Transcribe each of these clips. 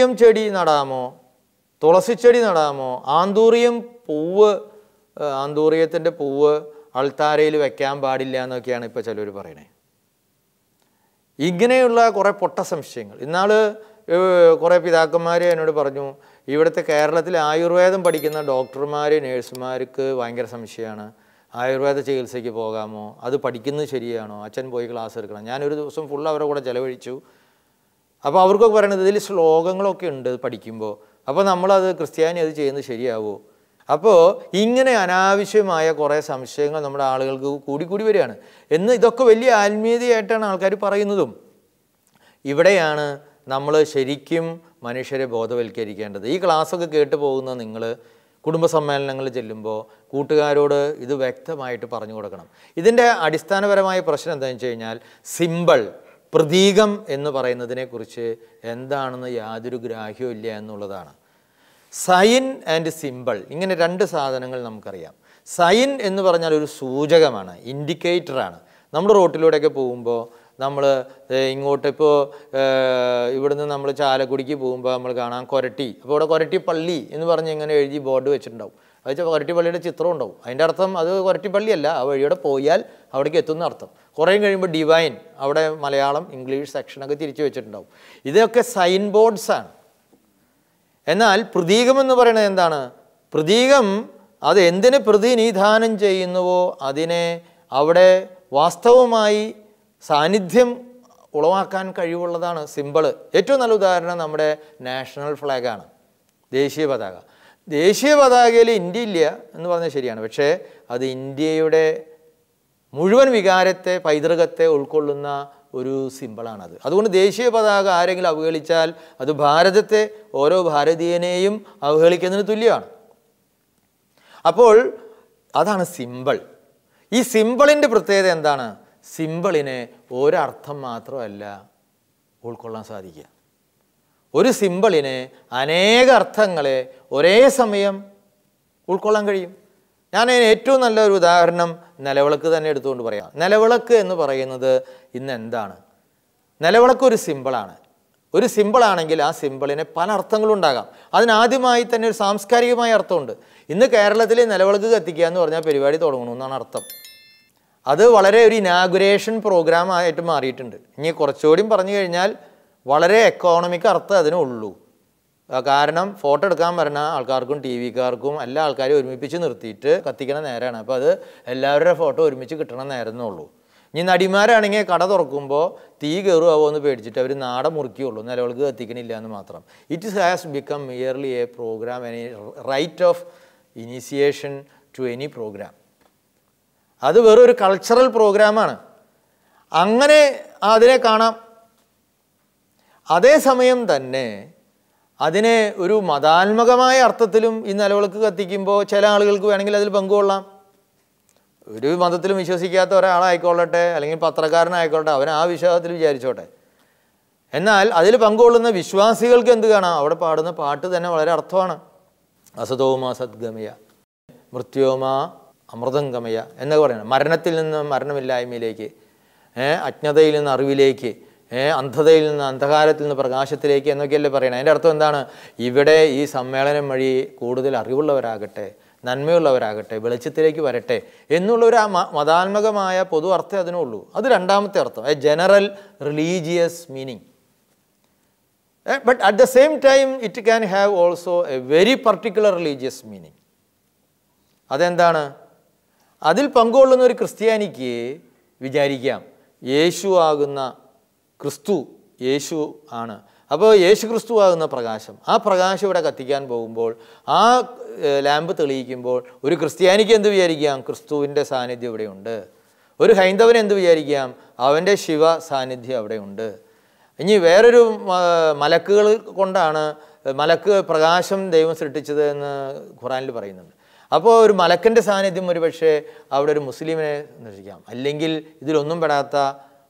യും ചെടി നടാമോ ചെടി നടാമോ ആന്തൂറിയം പൂവ് ആന്തൂറിയത്തിൻ്റെ പൂവ് അൾത്താരയിൽ വെക്കാൻ പാടില്ല എന്നൊക്കെയാണ് ഇപ്പോൾ ചിലർ പറയണേ ഇങ്ങനെയുള്ള കുറേ പൊട്ട സംശയങ്ങൾ ഇന്നാൾ കുറേ പിതാക്കന്മാർ എന്നോട് പറഞ്ഞു ഇവിടുത്തെ കേരളത്തിൽ ആയുർവേദം പഠിക്കുന്ന ഡോക്ടർമാർ നേഴ്സുമാർക്ക് ഭയങ്കര സംശയമാണ് ആയുർവേദ ചികിത്സയ്ക്ക് പോകാമോ അത് പഠിക്കുന്നത് ശരിയാണോ അച്ഛൻ പോയി ക്ലാസ് എടുക്കണം ഞാനൊരു ദിവസം ഫുൾ അവരുടെ കൂടെ ചിലവഴിച്ചു അപ്പോൾ അവർക്കൊക്കെ പറയണത് ഇതിൽ ശ്ലോകങ്ങളൊക്കെ ഉണ്ട് പഠിക്കുമ്പോൾ അപ്പോൾ നമ്മളത് ക്രിസ്ത്യാനി അത് ചെയ്യുന്നത് ശരിയാവുമോ അപ്പോൾ ഇങ്ങനെ അനാവശ്യമായ കുറേ സംശയങ്ങൾ നമ്മുടെ ആളുകൾക്ക് കൂടിക്കൂടി വരികയാണ് എന്ന് ഇതൊക്കെ വലിയ ആത്മീയതയായിട്ടാണ് ആൾക്കാർ പറയുന്നതും ഇവിടെയാണ് നമ്മൾ ശരിക്കും മനുഷ്യരെ ബോധവൽക്കരിക്കേണ്ടത് ഈ ക്ലാസ്സൊക്കെ കേട്ട് പോകുന്ന നിങ്ങൾ കുടുംബ സമ്മേളനങ്ങളിൽ ചെല്ലുമ്പോൾ കൂട്ടുകാരോട് ഇത് വ്യക്തമായിട്ട് പറഞ്ഞു കൊടുക്കണം ഇതിൻ്റെ അടിസ്ഥാനപരമായ പ്രശ്നം എന്താണെന്ന് വെച്ച് കഴിഞ്ഞാൽ സിമ്പിൾ പ്രതീകം എന്ന് പറയുന്നതിനെക്കുറിച്ച് എന്താണെന്ന് യാതൊരു ഗ്രാഹ്യവും ഇല്ല എന്നുള്ളതാണ് സൈൻ ആൻഡ് സിമ്പിൾ ഇങ്ങനെ രണ്ട് സാധനങ്ങൾ നമുക്കറിയാം സൈൻ എന്ന് പറഞ്ഞാൽ ഒരു സൂചകമാണ് ഇൻഡിക്കേറ്ററാണ് നമ്മൾ റോട്ടിലൂടെയൊക്കെ പോകുമ്പോൾ നമ്മൾ ഇങ്ങോട്ട് ഇപ്പോൾ ഇവിടുന്ന് നമ്മൾ ചാലക്കുടിക്ക് പോകുമ്പോൾ നമ്മൾ കാണാം കൊരട്ടി അപ്പോൾ ഇവിടെ കൊരട്ടി പള്ളി എന്ന് പറഞ്ഞ് ഇങ്ങനെ എഴുതി ബോർഡ് വെച്ചിട്ടുണ്ടാവും അത് വെച്ചാൽ കൊരട്ടി പള്ളിയുടെ ചിത്രം ഉണ്ടാവും അതിൻ്റെ അർത്ഥം അത് കൊരട്ടി പള്ളിയല്ല ആ വഴിയോടെ പോയാൽ അവിടേക്ക് എത്തുന്ന അർത്ഥം കുറേ കഴിയുമ്പോൾ ഡിവൈൻ അവിടെ മലയാളം ഇംഗ്ലീഷ് സെക്ഷനൊക്കെ തിരിച്ചു വെച്ചിട്ടുണ്ടാവും ഇതൊക്കെ സൈൻ ബോർഡ്സാണ് എന്നാൽ എന്ന് പറയുന്നത് എന്താണ് പ്രതീകം അത് എന്തിനെ പ്രതിനിധാനം ചെയ്യുന്നുവോ അതിനെ അവിടെ വാസ്തവമായി സാന്നിധ്യം ഉളവാക്കാൻ കഴിവുള്ളതാണ് സിമ്പിള് ഏറ്റവും നല്ല ഉദാഹരണം നമ്മുടെ നാഷണൽ ഫ്ലാഗാണ് ദേശീയ പതാക ദേശീയ പതാകയിൽ ഇന്ത്യ ഇല്ല എന്ന് പറഞ്ഞാൽ ശരിയാണ് പക്ഷേ അത് ഇന്ത്യയുടെ മുഴുവൻ വികാരത്തെ പൈതൃകത്തെ ഉൾക്കൊള്ളുന്ന ഒരു സിമ്പിളാണത് അതുകൊണ്ട് ദേശീയ പതാക ആരെങ്കിലും അവഹേളിച്ചാൽ അത് ഭാരതത്തെ ഓരോ ഭാരതീയനെയും അവഹേളിക്കുന്നതിന് തുല്യമാണ് അപ്പോൾ അതാണ് സിമ്പിൾ ഈ സിമ്പിളിൻ്റെ പ്രത്യേകത എന്താണ് സിമ്പിളിന് ഒരർത്ഥം മാത്രമല്ല ഉൾക്കൊള്ളാൻ സാധിക്കുക ഒരു സിമ്പിളിന് അനേക അർത്ഥങ്ങളെ ഒരേ സമയം ഉൾക്കൊള്ളാൻ കഴിയും ഞാൻ ഏറ്റവും നല്ലൊരു ഉദാഹരണം നിലവിളക്ക് തന്നെ എടുത്തുകൊണ്ട് പറയാം നിലവിളക്ക് എന്ന് പറയുന്നത് ഇന്ന് എന്താണ് നിലവിളക്ക് ഒരു സിമ്പിളാണ് ഒരു സിമ്പിളാണെങ്കിൽ ആ സിമ്പിളിന് പല അർത്ഥങ്ങളുണ്ടാകാം അതിനാദ്യമായി തന്നെ ഒരു സാംസ്കാരികമായ അർത്ഥമുണ്ട് ഇന്ന് കേരളത്തിൽ നിലവിളക്ക് കത്തിക്കുക എന്ന് പറഞ്ഞാൽ പരിപാടി തുടങ്ങണമെന്നാണ് അർത്ഥം അത് വളരെ ഒരു ഇനാഗുരേഷൻ പ്രോഗ്രാം ആയിട്ട് മാറിയിട്ടുണ്ട് ഇനി കുറച്ചുകൂടി പറഞ്ഞു കഴിഞ്ഞാൽ വളരെ എക്കോണമിക് അർത്ഥം അതിനുള്ളൂ കാരണം ഫോട്ടോ എടുക്കാൻ വരുന്ന ആൾക്കാർക്കും ടി വിക്കാർക്കും എല്ലാ ആൾക്കാരും ഒരുമിപ്പിച്ച് നിർത്തിയിട്ട് കത്തിക്കണ നേരമാണ് അപ്പോൾ അത് എല്ലാവരുടെ ഫോട്ടോ ഒരുമിച്ച് കിട്ടണ നേരമെന്നുള്ളൂ ഇനി നടിമാരാണെങ്കിൽ കട തുറക്കുമ്പോൾ തീ കയറുമാവോ എന്ന് പേടിച്ചിട്ട് അവർ നാട മുറിക്കുകയുള്ളൂ നിലവിളക്ക് കത്തിക്കണില്ല എന്ന് മാത്രം it has become merely a program any rite of initiation to any program അത് വെറൊരു ഒരു കൾച്ചറൽ പ്രോഗ്രാമാണ് അങ്ങനെ അതിനെ കാണാം അതേസമയം തന്നെ അതിനെ ഒരു മതാത്മകമായ അർത്ഥത്തിലും ഈ നിലവിളക്ക് കത്തിക്കുമ്പോൾ ചില ആളുകൾക്ക് വേണമെങ്കിൽ അതിൽ പങ്കുകൊള്ളാം ഒരു മതത്തിലും വിശ്വസിക്കാത്ത ഒരാളായിക്കൊള്ളട്ടെ അല്ലെങ്കിൽ പത്രക്കാരനായിക്കൊള്ളട്ടെ അവൻ ആ വിശ്വാസത്തിൽ വിചാരിച്ചോട്ടെ എന്നാൽ അതിൽ പങ്കുകൊള്ളുന്ന വിശ്വാസികൾക്ക് എന്ത് കാണാം അവിടെ പാടുന്ന പാട്ട് തന്നെ വളരെ അർത്ഥമാണ് അസതോമ സദ്ഗമയ മൃത്യോമ അമൃതം ഗമയ എന്നൊക്കെ പറയണം മരണത്തിൽ നിന്ന് മരണമില്ലായ്മയിലേക്ക് അജ്ഞതയിൽ നിന്ന് അറിവിലേക്ക് അന്ധതയിൽ നിന്ന് അന്ധകാരത്തിൽ നിന്ന് പ്രകാശത്തിലേക്ക് എന്നൊക്കെയല്ലേ പറയണേ അതിൻ്റെ അർത്ഥം എന്താണ് ഇവിടെ ഈ സമ്മേളനം വഴി കൂടുതൽ അറിവുള്ളവരാകട്ടെ നന്മയുള്ളവരാകട്ടെ വെളിച്ചത്തിലേക്ക് വരട്ടെ എന്നുള്ള ഒരു മതാത്മകമായ പൊതു അർത്ഥം ഉള്ളൂ അത് രണ്ടാമത്തെ അർത്ഥം a general religious meaning but at the same time it can have also a very particular religious meaning അതെന്താണ് അതിൽ പങ്കുകൊള്ളുന്ന ഒരു ക്രിസ്ത്യാനിക്ക് വിചാരിക്കാം യേശു ആകുന്ന ക്രിസ്തു യേശു ആണ് അപ്പോൾ യേശു ക്രിസ്തു ആകുന്ന പ്രകാശം ആ പ്രകാശം ഇവിടെ കത്തിക്കാൻ പോകുമ്പോൾ ആ ലാമ്പ് തെളിയിക്കുമ്പോൾ ഒരു ക്രിസ്ത്യാനിക്ക് എന്ത് വിചാരിക്കാം ക്രിസ്തുവിൻ്റെ സാന്നിധ്യം ഇവിടെയുണ്ട് ഒരു ഹൈന്ദവൻ എന്ത് വിചാരിക്കാം അവൻ്റെ ശിവ സാന്നിധ്യം അവിടെയുണ്ട് ഇനി വേറൊരു മലക്കുകൾ കൊണ്ടാണ് മലക്ക് പ്രകാശം ദൈവം സൃഷ്ടിച്ചത് എന്ന് ഖുറാനിൽ പറയുന്നുണ്ട് അപ്പോൾ ഒരു മലക്കൻ്റെ സാന്നിധ്യം പക്ഷേ അവിടെ ഒരു മുസ്ലിമിനെ നിർദ്ദേശിക്കാം അല്ലെങ്കിൽ ഇതിലൊന്നും പെടാത്ത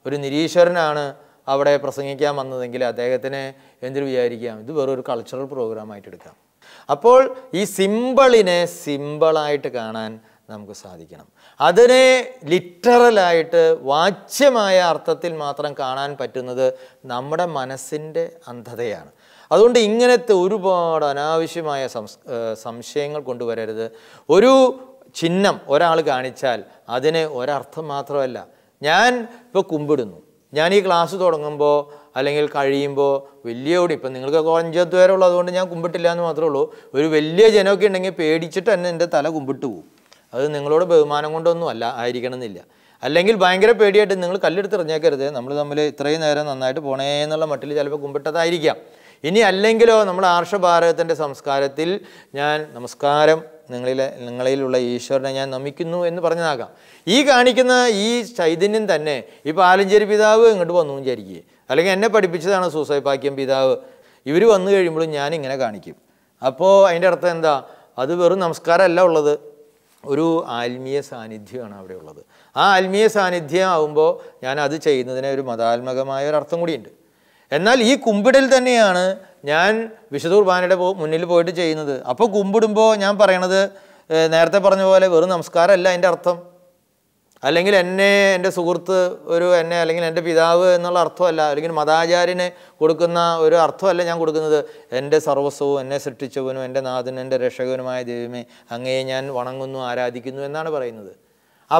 ഒരു നിരീശ്വരനാണ് അവിടെ പ്രസംഗിക്കാൻ വന്നതെങ്കിൽ അദ്ദേഹത്തിന് എന്തിനു വിചാരിക്കാം ഇത് വേറൊരു കൾച്ചറൽ പ്രോഗ്രാമായിട്ട് എടുക്കാം അപ്പോൾ ഈ സിമ്പിളിനെ സിമ്പിളായിട്ട് കാണാൻ നമുക്ക് സാധിക്കണം അതിനെ ലിറ്ററലായിട്ട് വാച്യമായ അർത്ഥത്തിൽ മാത്രം കാണാൻ പറ്റുന്നത് നമ്മുടെ മനസ്സിൻ്റെ അന്ധതയാണ് അതുകൊണ്ട് ഇങ്ങനത്തെ ഒരുപാട് അനാവശ്യമായ സംശയങ്ങൾ കൊണ്ടുവരരുത് ഒരു ചിഹ്നം ഒരാൾ കാണിച്ചാൽ അതിന് ഒരർത്ഥം മാത്രമല്ല ഞാൻ ഇപ്പോൾ കുമ്പിടുന്നു ഞാൻ ഈ ക്ലാസ് തുടങ്ങുമ്പോൾ അല്ലെങ്കിൽ കഴിയുമ്പോൾ വലിയ കൂടി ഇപ്പം നിങ്ങൾക്ക് കുറഞ്ചത്ത് വരെ ഉള്ളതുകൊണ്ട് ഞാൻ കുമ്പിട്ടില്ല എന്ന് മാത്രമേ ഉള്ളൂ ഒരു വലിയ ജനമൊക്കെ ഉണ്ടെങ്കിൽ പേടിച്ചിട്ട് തന്നെ എൻ്റെ തല കുമ്പിട്ട് പോകും അത് നിങ്ങളോട് ബഹുമാനം കൊണ്ടൊന്നും അല്ല എന്നില്ല അല്ലെങ്കിൽ ഭയങ്കര പേടിയായിട്ട് നിങ്ങൾ കല്ലെടുത്ത് എറിഞ്ഞേക്കരുത് നമ്മൾ തമ്മിൽ ഇത്രയും നേരം നന്നായിട്ട് പോണേ എന്നുള്ള മട്ടിൽ ചിലപ്പോൾ കുമ്പിട്ടതായിരിക്കാം ഇനി അല്ലെങ്കിലോ നമ്മൾ ആർഷഭാരതത്തിൻ്റെ സംസ്കാരത്തിൽ ഞാൻ നമസ്കാരം നിങ്ങളിലെ നിങ്ങളിലുള്ള ഈശ്വരനെ ഞാൻ നമിക്കുന്നു എന്ന് പറഞ്ഞതാകാം ഈ കാണിക്കുന്ന ഈ ചൈതന്യം തന്നെ ഈ പാലഞ്ചേരി പിതാവ് ഇങ്ങോട്ട് വന്നു വിചാരിക്കുക അല്ലെങ്കിൽ എന്നെ പഠിപ്പിച്ചതാണ് സൂസൈപ്പാക്യം പിതാവ് ഇവർ വന്നു കഴിയുമ്പോഴും ഞാൻ ഇങ്ങനെ കാണിക്കും അപ്പോൾ അതിൻ്റെ അർത്ഥം എന്താ അത് വെറും നമസ്കാരമല്ല ഉള്ളത് ഒരു ആത്മീയ സാന്നിധ്യമാണ് അവിടെ ഉള്ളത് ആ ആത്മീയ സാന്നിധ്യം ആവുമ്പോൾ ഞാൻ അത് ചെയ്യുന്നതിന് ഒരു മതാത്മകമായ ഒരു അർത്ഥം കൂടിയുണ്ട് എന്നാൽ ഈ കുമ്പിടൽ തന്നെയാണ് ഞാൻ വിശുദ്ധ കുർബാനയുടെ മുന്നിൽ പോയിട്ട് ചെയ്യുന്നത് അപ്പോൾ കുമ്പിടുമ്പോൾ ഞാൻ പറയണത് നേരത്തെ പറഞ്ഞ പോലെ വെറും നമസ്കാരമല്ല എൻ്റെ അർത്ഥം അല്ലെങ്കിൽ എന്നെ എൻ്റെ സുഹൃത്ത് ഒരു എന്നെ അല്ലെങ്കിൽ എൻ്റെ പിതാവ് എന്നുള്ള അർത്ഥമല്ല അല്ലെങ്കിൽ മതാചാര്യന് കൊടുക്കുന്ന ഒരു അർത്ഥമല്ല ഞാൻ കൊടുക്കുന്നത് എൻ്റെ സർവസ്വവും എന്നെ സൃഷ്ടിച്ചവനും എൻ്റെ നാഥനും എൻ്റെ രക്ഷകനുമായ ദൈവമേ അങ്ങയെ ഞാൻ വണങ്ങുന്നു ആരാധിക്കുന്നു എന്നാണ് പറയുന്നത്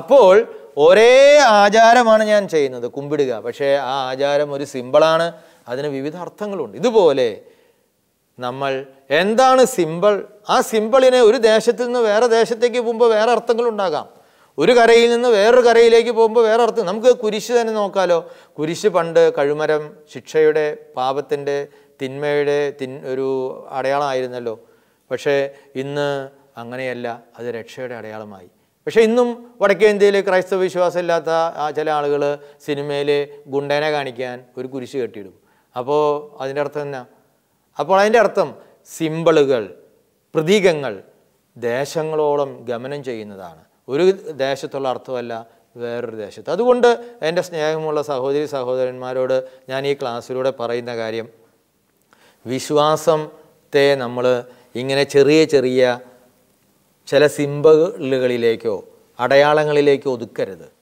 അപ്പോൾ ഒരേ ആചാരമാണ് ഞാൻ ചെയ്യുന്നത് കുമ്പിടുക പക്ഷേ ആ ആചാരം ഒരു സിമ്പിളാണ് അതിന് വിവിധ അർത്ഥങ്ങളുണ്ട് ഇതുപോലെ നമ്മൾ എന്താണ് സിമ്പിൾ ആ സിമ്പിളിനെ ഒരു ദേശത്തിൽ നിന്ന് വേറെ ദേശത്തേക്ക് പോകുമ്പോൾ വേറെ അർത്ഥങ്ങളുണ്ടാകാം ഒരു കരയിൽ നിന്ന് വേറൊരു കരയിലേക്ക് പോകുമ്പോൾ വേറെ അർത്ഥം നമുക്ക് കുരിശ് തന്നെ നോക്കാലോ കുരിശ് പണ്ട് കഴുമരം ശിക്ഷയുടെ പാപത്തിൻ്റെ തിന്മയുടെ തിൻ ഒരു അടയാളമായിരുന്നല്ലോ പക്ഷേ ഇന്ന് അങ്ങനെയല്ല അത് രക്ഷയുടെ അടയാളമായി പക്ഷേ ഇന്നും വടക്കേ ഇന്ത്യയിൽ ക്രൈസ്തവ വിശ്വാസമില്ലാത്ത ചില ആളുകൾ സിനിമയിൽ ഗുണ്ടനെ കാണിക്കാൻ ഒരു കുരിശ് കെട്ടിയിടും അപ്പോൾ അതിൻ്റെ അർത്ഥം എന്നാ അപ്പോൾ അതിൻ്റെ അർത്ഥം സിമ്പിളുകൾ പ്രതീകങ്ങൾ ദേശങ്ങളോളം ഗമനം ചെയ്യുന്നതാണ് ഒരു ദേശത്തുള്ള അർത്ഥമല്ല വേറൊരു ദേശത്ത് അതുകൊണ്ട് എൻ്റെ സ്നേഹമുള്ള സഹോദരി സഹോദരന്മാരോട് ഞാൻ ഈ ക്ലാസ്സിലൂടെ പറയുന്ന കാര്യം വിശ്വാസത്തെ നമ്മൾ ഇങ്ങനെ ചെറിയ ചെറിയ ചില സിമ്പലുകളിലേക്കോ അടയാളങ്ങളിലേക്കോ ഒതുക്കരുത്